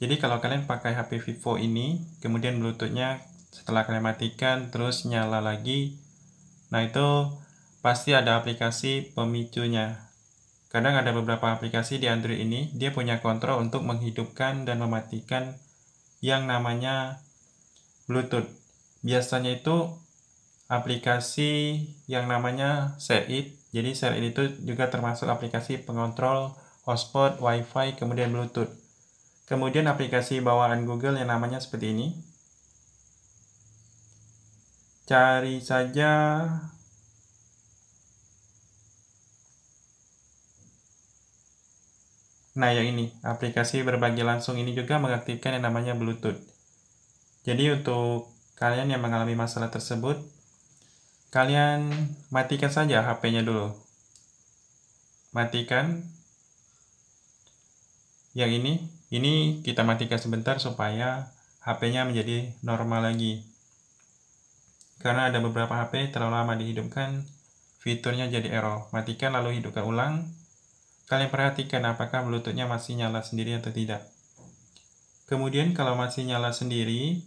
Jadi kalau kalian pakai HP Vivo ini, kemudian bluetoothnya setelah kalian matikan terus nyala lagi, nah itu pasti ada aplikasi pemicunya. Kadang ada beberapa aplikasi di Android ini, dia punya kontrol untuk menghidupkan dan mematikan yang namanya Bluetooth. Biasanya itu aplikasi yang namanya Serit. Jadi Serit itu juga termasuk aplikasi pengontrol hotspot, wifi, kemudian Bluetooth. Kemudian aplikasi bawaan Google yang namanya seperti ini. Cari saja Nah, yang ini, aplikasi berbagi langsung ini juga mengaktifkan yang namanya Bluetooth. Jadi, untuk kalian yang mengalami masalah tersebut, kalian matikan saja HP-nya dulu. Matikan yang ini, ini kita matikan sebentar supaya HP-nya menjadi normal lagi. Karena ada beberapa HP terlalu lama dihidupkan, fiturnya jadi error. Matikan lalu hidupkan ulang. Kalian perhatikan apakah bluetoothnya masih nyala sendiri atau tidak. Kemudian kalau masih nyala sendiri,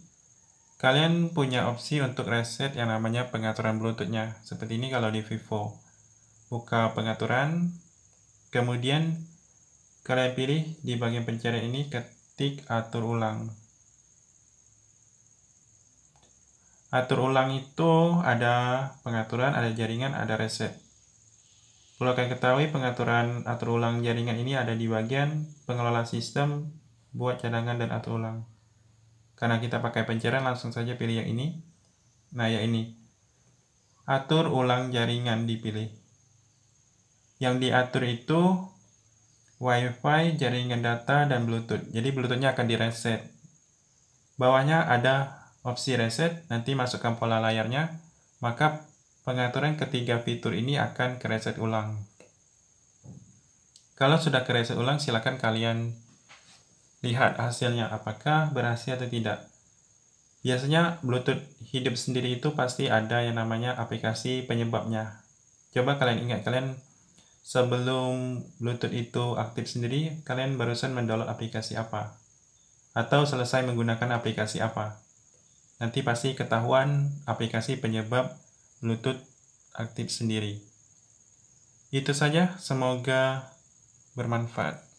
kalian punya opsi untuk reset yang namanya pengaturan bluetoothnya. Seperti ini kalau di Vivo. Buka pengaturan, kemudian Kalian pilih di bagian pencarian ini ketik atur ulang. Atur ulang itu ada pengaturan, ada jaringan, ada reset. Perlu kalian ketahui pengaturan atur ulang jaringan ini ada di bagian pengelola sistem buat cadangan dan atur ulang. Karena kita pakai pencarian langsung saja pilih yang ini. Nah, ya ini. Atur ulang jaringan dipilih. Yang diatur itu WiFi, jaringan data, dan Bluetooth. Jadi Bluetoothnya akan direset. Bawahnya ada opsi reset, nanti masukkan pola layarnya, maka pengaturan ketiga fitur ini akan kereset ulang. Kalau sudah kereset ulang, silakan kalian lihat hasilnya apakah berhasil atau tidak. Biasanya Bluetooth hidup sendiri itu pasti ada yang namanya aplikasi penyebabnya. Coba kalian ingat, kalian sebelum Bluetooth itu aktif sendiri, kalian barusan mendownload aplikasi apa? Atau selesai menggunakan aplikasi apa? Nanti pasti ketahuan aplikasi penyebab Bluetooth aktif sendiri. Itu saja, semoga bermanfaat.